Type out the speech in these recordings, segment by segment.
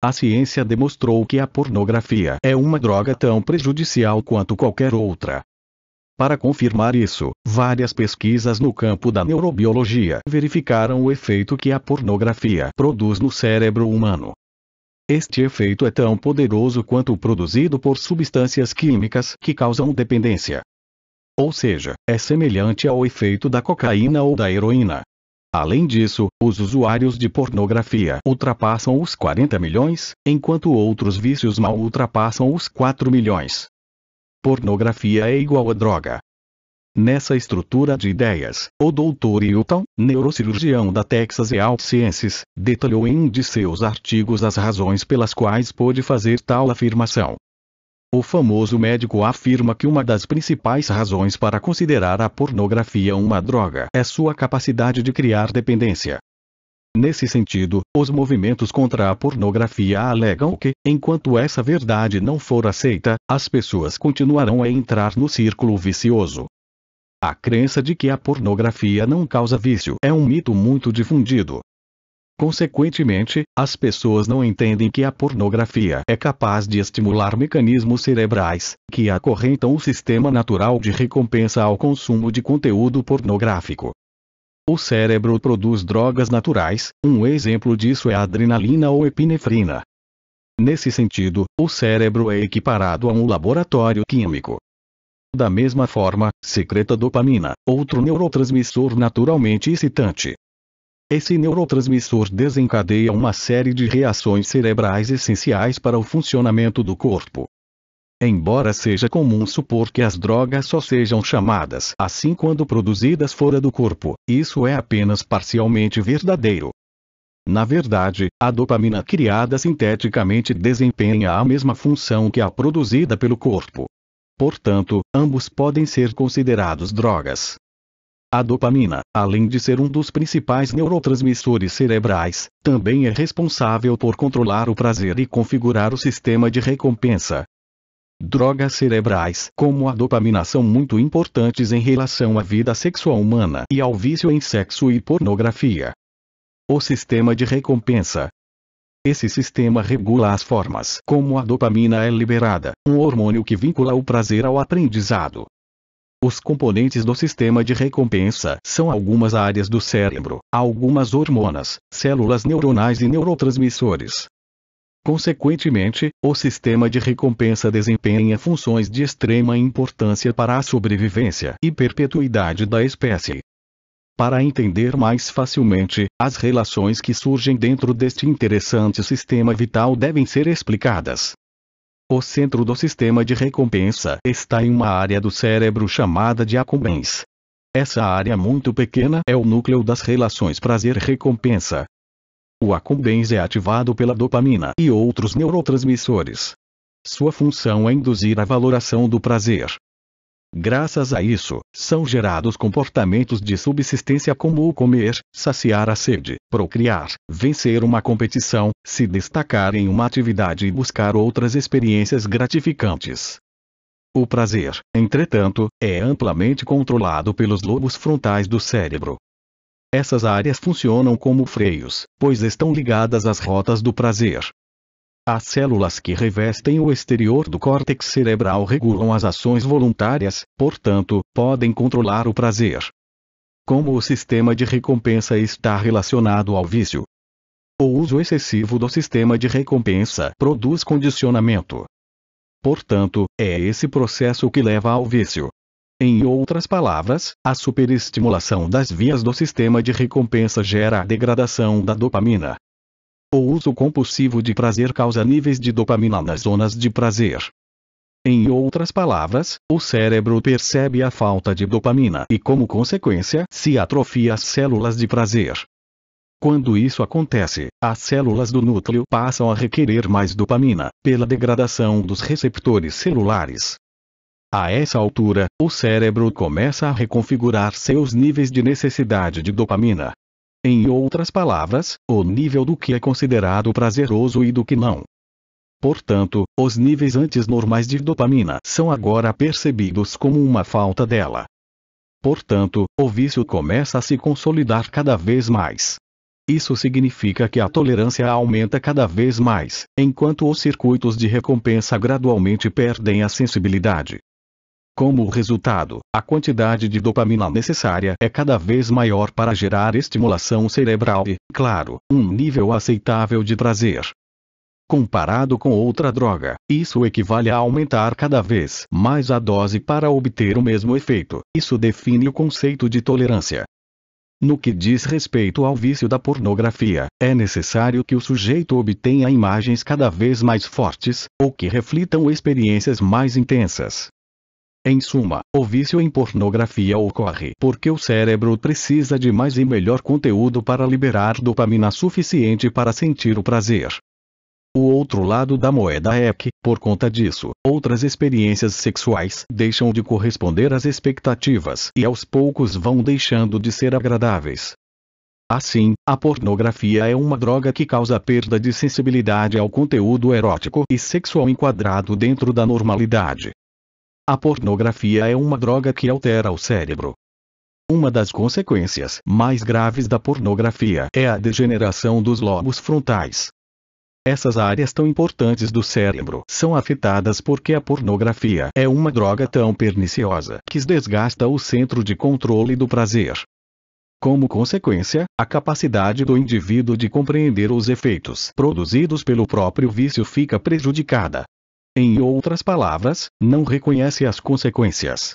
A ciência demonstrou que a pornografia é uma droga tão prejudicial quanto qualquer outra. Para confirmar isso, várias pesquisas no campo da neurobiologia verificaram o efeito que a pornografia produz no cérebro humano. Este efeito é tão poderoso quanto o produzido por substâncias químicas que causam dependência. Ou seja, é semelhante ao efeito da cocaína ou da heroína. Além disso, os usuários de pornografia ultrapassam os 40 milhões, enquanto outros vícios mal ultrapassam os 4 milhões. Pornografia é igual a droga. Nessa estrutura de ideias, o Dr. Hilton, neurocirurgião da Texas Health Sciences, detalhou em um de seus artigos as razões pelas quais pôde fazer tal afirmação. O famoso médico afirma que uma das principais razões para considerar a pornografia uma droga é sua capacidade de criar dependência. Nesse sentido, os movimentos contra a pornografia alegam que, enquanto essa verdade não for aceita, as pessoas continuarão a entrar no círculo vicioso. A crença de que a pornografia não causa vício é um mito muito difundido. Consequentemente, as pessoas não entendem que a pornografia é capaz de estimular mecanismos cerebrais, que acorrentam o sistema natural de recompensa ao consumo de conteúdo pornográfico. O cérebro produz drogas naturais, um exemplo disso é a adrenalina ou epinefrina. Nesse sentido, o cérebro é equiparado a um laboratório químico. Da mesma forma, secreta dopamina, outro neurotransmissor naturalmente excitante. Esse neurotransmissor desencadeia uma série de reações cerebrais essenciais para o funcionamento do corpo. Embora seja comum supor que as drogas só sejam chamadas assim quando produzidas fora do corpo, isso é apenas parcialmente verdadeiro. Na verdade, a dopamina criada sinteticamente desempenha a mesma função que a produzida pelo corpo. Portanto, ambos podem ser considerados drogas. A dopamina, além de ser um dos principais neurotransmissores cerebrais, também é responsável por controlar o prazer e configurar o sistema de recompensa. Drogas cerebrais como a dopamina são muito importantes em relação à vida sexual humana e ao vício em sexo e pornografia. O sistema de recompensa, esse sistema regula as formas como a dopamina é liberada, um hormônio que vincula o prazer ao aprendizado, os componentes do sistema de recompensa são algumas áreas do cérebro, algumas hormonas, células neuronais e neurotransmissores. Consequentemente, o sistema de recompensa desempenha funções de extrema importância para a sobrevivência e perpetuidade da espécie. Para entender mais facilmente, as relações que surgem dentro deste interessante sistema vital devem ser explicadas. O centro do sistema de recompensa está em uma área do cérebro chamada de acumbens. Essa área muito pequena é o núcleo das relações prazer-recompensa. O acumbens é ativado pela dopamina e outros neurotransmissores. Sua função é induzir a valoração do prazer, Graças a isso, são gerados comportamentos de subsistência como o comer, saciar a sede, procriar, vencer uma competição, se destacar em uma atividade e buscar outras experiências gratificantes. O prazer, entretanto, é amplamente controlado pelos lobos frontais do cérebro. Essas áreas funcionam como freios, pois estão ligadas às rotas do prazer, as células que revestem o exterior do córtex cerebral regulam as ações voluntárias, portanto, podem controlar o prazer. Como o sistema de recompensa está relacionado ao vício? O uso excessivo do sistema de recompensa produz condicionamento. Portanto, é esse processo que leva ao vício. Em outras palavras, a superestimulação das vias do sistema de recompensa gera a degradação da dopamina, o uso compulsivo de prazer causa níveis de dopamina nas zonas de prazer. Em outras palavras, o cérebro percebe a falta de dopamina e, como consequência, se atrofia as células de prazer. Quando isso acontece, as células do núcleo passam a requerer mais dopamina, pela degradação dos receptores celulares. A essa altura, o cérebro começa a reconfigurar seus níveis de necessidade de dopamina, em outras palavras, o nível do que é considerado prazeroso e do que não. Portanto, os níveis antes normais de dopamina são agora percebidos como uma falta dela. Portanto, o vício começa a se consolidar cada vez mais. Isso significa que a tolerância aumenta cada vez mais, enquanto os circuitos de recompensa gradualmente perdem a sensibilidade. Como resultado, a quantidade de dopamina necessária é cada vez maior para gerar estimulação cerebral e, claro, um nível aceitável de prazer. Comparado com outra droga, isso equivale a aumentar cada vez mais a dose para obter o mesmo efeito. Isso define o conceito de tolerância. No que diz respeito ao vício da pornografia, é necessário que o sujeito obtenha imagens cada vez mais fortes, ou que reflitam experiências mais intensas, em suma, o vício em pornografia ocorre porque o cérebro precisa de mais e melhor conteúdo para liberar dopamina suficiente para sentir o prazer. O outro lado da moeda é que, por conta disso, outras experiências sexuais deixam de corresponder às expectativas e aos poucos vão deixando de ser agradáveis. Assim, a pornografia é uma droga que causa perda de sensibilidade ao conteúdo erótico e sexual enquadrado dentro da normalidade. A pornografia é uma droga que altera o cérebro. Uma das consequências mais graves da pornografia é a degeneração dos lobos frontais. Essas áreas tão importantes do cérebro são afetadas porque a pornografia é uma droga tão perniciosa que desgasta o centro de controle do prazer. Como consequência, a capacidade do indivíduo de compreender os efeitos produzidos pelo próprio vício fica prejudicada. Em outras palavras, não reconhece as consequências.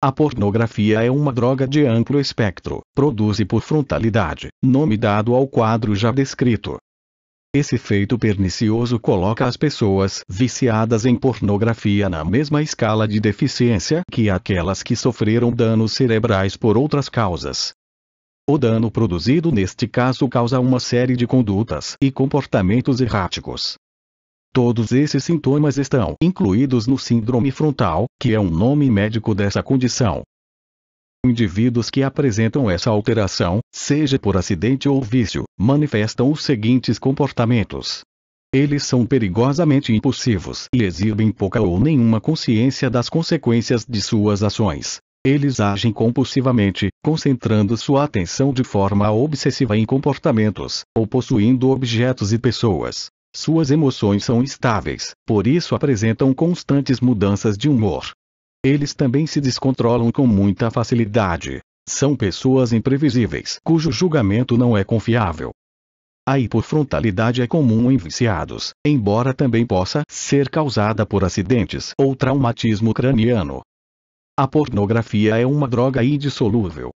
A pornografia é uma droga de amplo espectro, produzida por frontalidade, nome dado ao quadro já descrito. Esse feito pernicioso coloca as pessoas viciadas em pornografia na mesma escala de deficiência que aquelas que sofreram danos cerebrais por outras causas. O dano produzido neste caso causa uma série de condutas e comportamentos erráticos, Todos esses sintomas estão incluídos no síndrome frontal, que é um nome médico dessa condição. Indivíduos que apresentam essa alteração, seja por acidente ou vício, manifestam os seguintes comportamentos. Eles são perigosamente impulsivos e exibem pouca ou nenhuma consciência das consequências de suas ações. Eles agem compulsivamente, concentrando sua atenção de forma obsessiva em comportamentos, ou possuindo objetos e pessoas. Suas emoções são instáveis, por isso apresentam constantes mudanças de humor. Eles também se descontrolam com muita facilidade. São pessoas imprevisíveis cujo julgamento não é confiável. A hipofrontalidade é comum em viciados, embora também possa ser causada por acidentes ou traumatismo craniano. A pornografia é uma droga indissolúvel,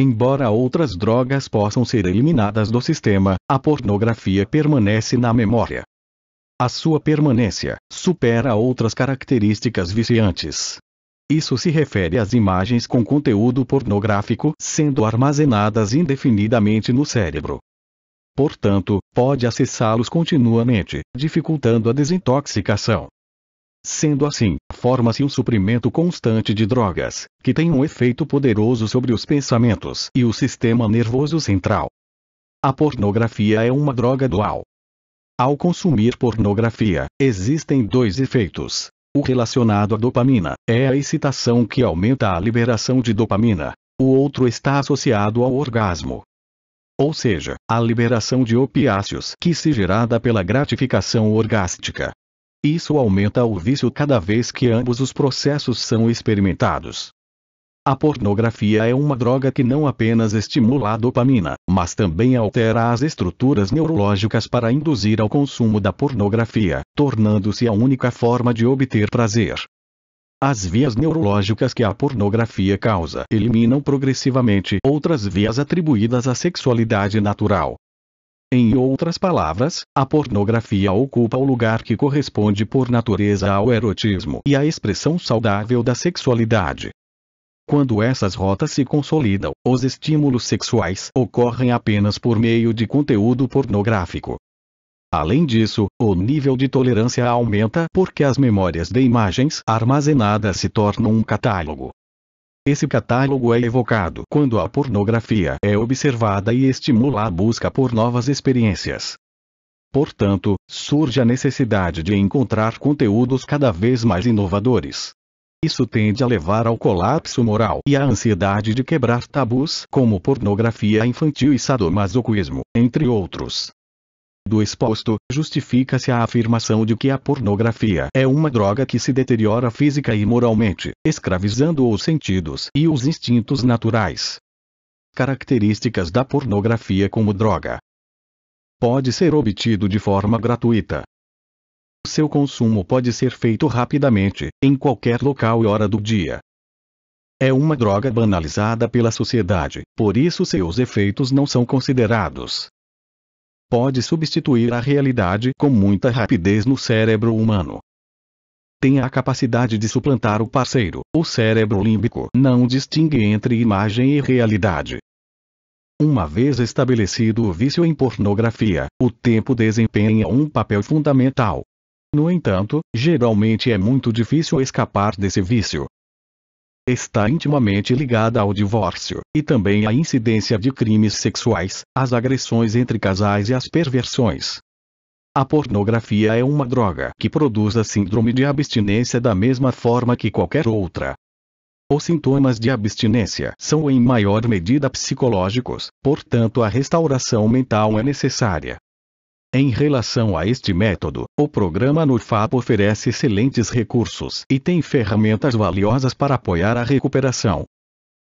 Embora outras drogas possam ser eliminadas do sistema, a pornografia permanece na memória. A sua permanência supera outras características viciantes. Isso se refere às imagens com conteúdo pornográfico sendo armazenadas indefinidamente no cérebro. Portanto, pode acessá-los continuamente, dificultando a desintoxicação. Sendo assim, forma-se um suprimento constante de drogas, que tem um efeito poderoso sobre os pensamentos e o sistema nervoso central. A pornografia é uma droga dual. Ao consumir pornografia, existem dois efeitos. O relacionado à dopamina é a excitação que aumenta a liberação de dopamina. O outro está associado ao orgasmo, ou seja, a liberação de opiáceos que se gerada pela gratificação orgástica. Isso aumenta o vício cada vez que ambos os processos são experimentados. A pornografia é uma droga que não apenas estimula a dopamina, mas também altera as estruturas neurológicas para induzir ao consumo da pornografia, tornando-se a única forma de obter prazer. As vias neurológicas que a pornografia causa eliminam progressivamente outras vias atribuídas à sexualidade natural, em outras palavras, a pornografia ocupa o lugar que corresponde por natureza ao erotismo e à expressão saudável da sexualidade. Quando essas rotas se consolidam, os estímulos sexuais ocorrem apenas por meio de conteúdo pornográfico. Além disso, o nível de tolerância aumenta porque as memórias de imagens armazenadas se tornam um catálogo esse catálogo é evocado quando a pornografia é observada e estimula a busca por novas experiências. Portanto, surge a necessidade de encontrar conteúdos cada vez mais inovadores. Isso tende a levar ao colapso moral e à ansiedade de quebrar tabus como pornografia infantil e sadomasoquismo, entre outros do exposto, justifica-se a afirmação de que a pornografia é uma droga que se deteriora física e moralmente, escravizando os sentidos e os instintos naturais. Características da pornografia como droga: Pode ser obtido de forma gratuita. Seu consumo pode ser feito rapidamente, em qualquer local e hora do dia. É uma droga banalizada pela sociedade, por isso seus efeitos não são considerados pode substituir a realidade com muita rapidez no cérebro humano. Tem a capacidade de suplantar o parceiro. O cérebro límbico não distingue entre imagem e realidade. Uma vez estabelecido o vício em pornografia, o tempo desempenha um papel fundamental. No entanto, geralmente é muito difícil escapar desse vício, está intimamente ligada ao divórcio, e também à incidência de crimes sexuais, às agressões entre casais e às perversões. A pornografia é uma droga que produz a síndrome de abstinência da mesma forma que qualquer outra. Os sintomas de abstinência são em maior medida psicológicos, portanto, a restauração mental é necessária. Em relação a este método, o programa NUFAP oferece excelentes recursos e tem ferramentas valiosas para apoiar a recuperação.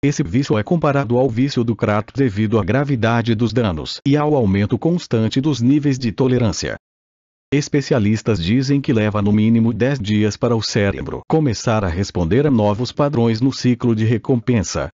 Esse vício é comparado ao vício do crack devido à gravidade dos danos e ao aumento constante dos níveis de tolerância. Especialistas dizem que leva no mínimo 10 dias para o cérebro começar a responder a novos padrões no ciclo de recompensa,